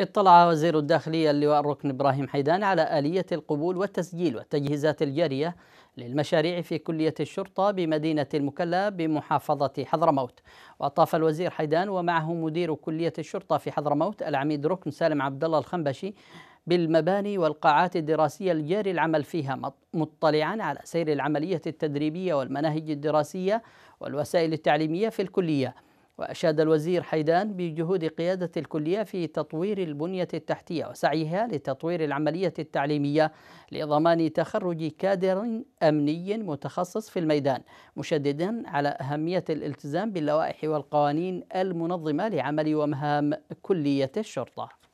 اطلع وزير الداخلية اللواء الركن إبراهيم حيدان على آلية القبول والتسجيل والتجهيزات الجارية للمشاريع في كلية الشرطة بمدينة المكلا بمحافظة حضرموت وأطاف الوزير حيدان ومعه مدير كلية الشرطة في حضرموت العميد ركن سالم عبد الله الخنبشي بالمباني والقاعات الدراسية الجاري العمل فيها مطلعا على سير العملية التدريبية والمناهج الدراسية والوسائل التعليمية في الكلية وأشاد الوزير حيدان بجهود قيادة الكلية في تطوير البنية التحتية وسعيها لتطوير العملية التعليمية لضمان تخرج كادر أمني متخصص في الميدان مشددا على أهمية الالتزام باللوائح والقوانين المنظمة لعمل ومهام كلية الشرطة